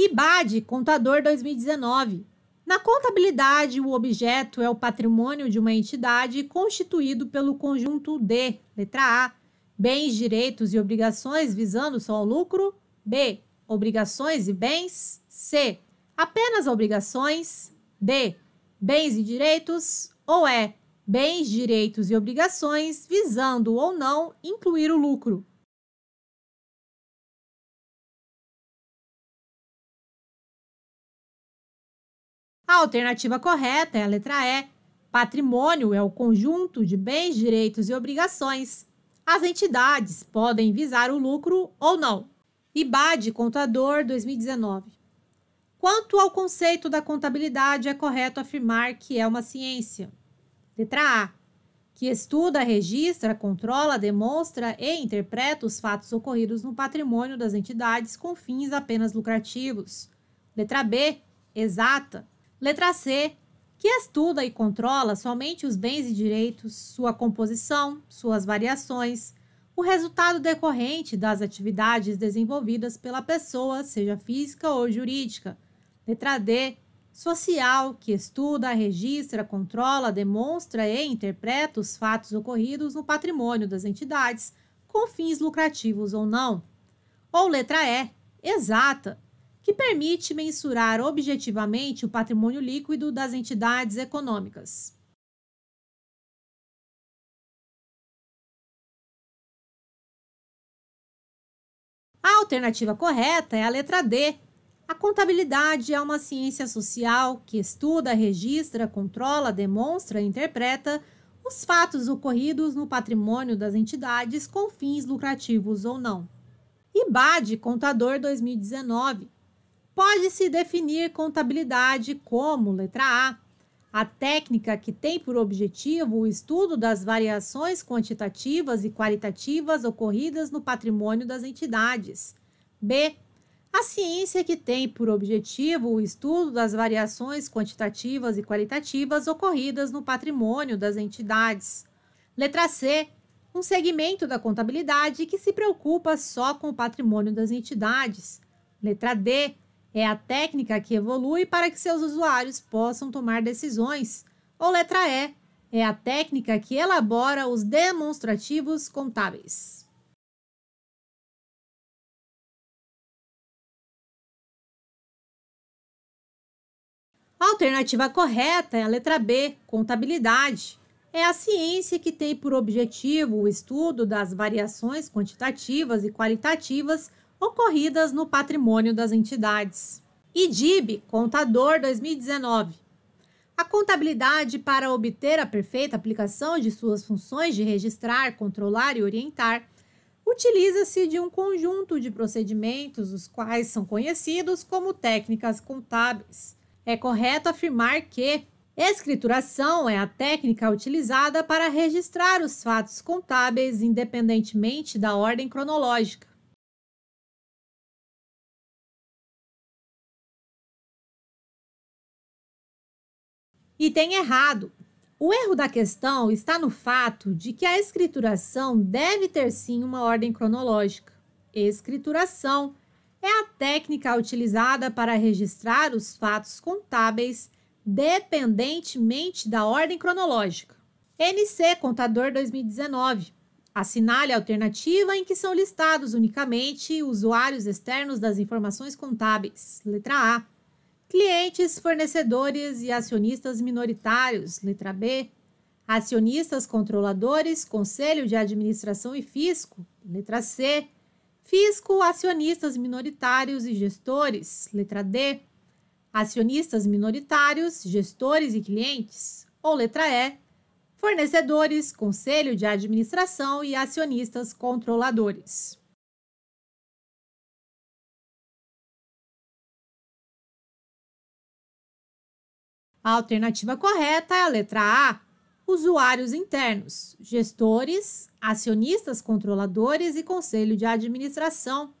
IBAD, contador 2019. Na contabilidade, o objeto é o patrimônio de uma entidade constituído pelo conjunto de, letra A, bens, direitos e obrigações visando só ao lucro, B, obrigações e bens, C, apenas obrigações, D, bens e direitos, ou E, é bens, direitos e obrigações visando ou não incluir o lucro. A alternativa correta é a letra E. Patrimônio é o conjunto de bens, direitos e obrigações. As entidades podem visar o lucro ou não. IBAD Contador 2019. Quanto ao conceito da contabilidade, é correto afirmar que é uma ciência. Letra A. Que estuda, registra, controla, demonstra e interpreta os fatos ocorridos no patrimônio das entidades com fins apenas lucrativos. Letra B. Exata Letra C, que estuda e controla somente os bens e direitos, sua composição, suas variações, o resultado decorrente das atividades desenvolvidas pela pessoa, seja física ou jurídica. Letra D, social, que estuda, registra, controla, demonstra e interpreta os fatos ocorridos no patrimônio das entidades, com fins lucrativos ou não. Ou letra E, exata, que permite mensurar objetivamente o patrimônio líquido das entidades econômicas. A alternativa correta é a letra D. A contabilidade é uma ciência social que estuda, registra, controla, demonstra e interpreta os fatos ocorridos no patrimônio das entidades com fins lucrativos ou não. IBAD Contador 2019 pode-se definir contabilidade como, letra A, a técnica que tem por objetivo o estudo das variações quantitativas e qualitativas ocorridas no patrimônio das entidades. B. A ciência que tem por objetivo o estudo das variações quantitativas e qualitativas ocorridas no patrimônio das entidades. Letra C. Um segmento da contabilidade que se preocupa só com o patrimônio das entidades. Letra D é a técnica que evolui para que seus usuários possam tomar decisões. Ou letra E, é a técnica que elabora os demonstrativos contábeis. A alternativa correta é a letra B, contabilidade. É a ciência que tem por objetivo o estudo das variações quantitativas e qualitativas ocorridas no patrimônio das entidades. IDIB, Contador 2019. A contabilidade, para obter a perfeita aplicação de suas funções de registrar, controlar e orientar, utiliza-se de um conjunto de procedimentos, os quais são conhecidos como técnicas contábeis. É correto afirmar que escrituração é a técnica utilizada para registrar os fatos contábeis independentemente da ordem cronológica. e tem errado. O erro da questão está no fato de que a escrituração deve ter sim uma ordem cronológica. Escrituração é a técnica utilizada para registrar os fatos contábeis dependentemente da ordem cronológica. NC Contador 2019. Assinale a alternativa em que são listados unicamente usuários externos das informações contábeis. Letra A. Clientes, fornecedores e acionistas minoritários, letra B. Acionistas, controladores, conselho de administração e fisco, letra C. Fisco, acionistas minoritários e gestores, letra D. Acionistas minoritários, gestores e clientes, ou letra E. Fornecedores, conselho de administração e acionistas controladores. A alternativa correta é a letra A: usuários internos, gestores, acionistas controladores e conselho de administração.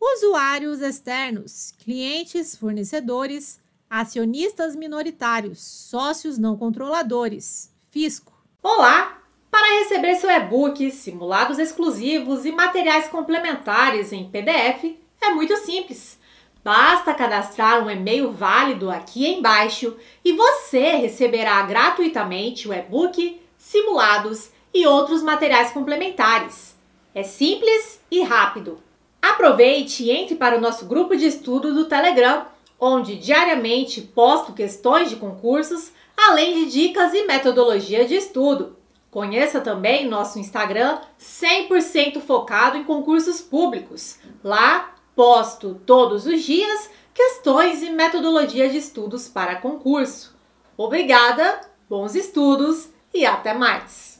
Usuários externos, clientes, fornecedores, acionistas minoritários, sócios não controladores, fisco. Olá! Para receber seu e-book, simulados exclusivos e materiais complementares em PDF, é muito simples Basta cadastrar um e-mail válido aqui embaixo e você receberá gratuitamente o e-book, simulados e outros materiais complementares. É simples e rápido. Aproveite e entre para o nosso grupo de estudo do Telegram, onde diariamente posto questões de concursos, além de dicas e metodologia de estudo. Conheça também nosso Instagram 100% focado em concursos públicos. Lá posto todos os dias questões e metodologia de estudos para concurso. Obrigada, bons estudos e até mais!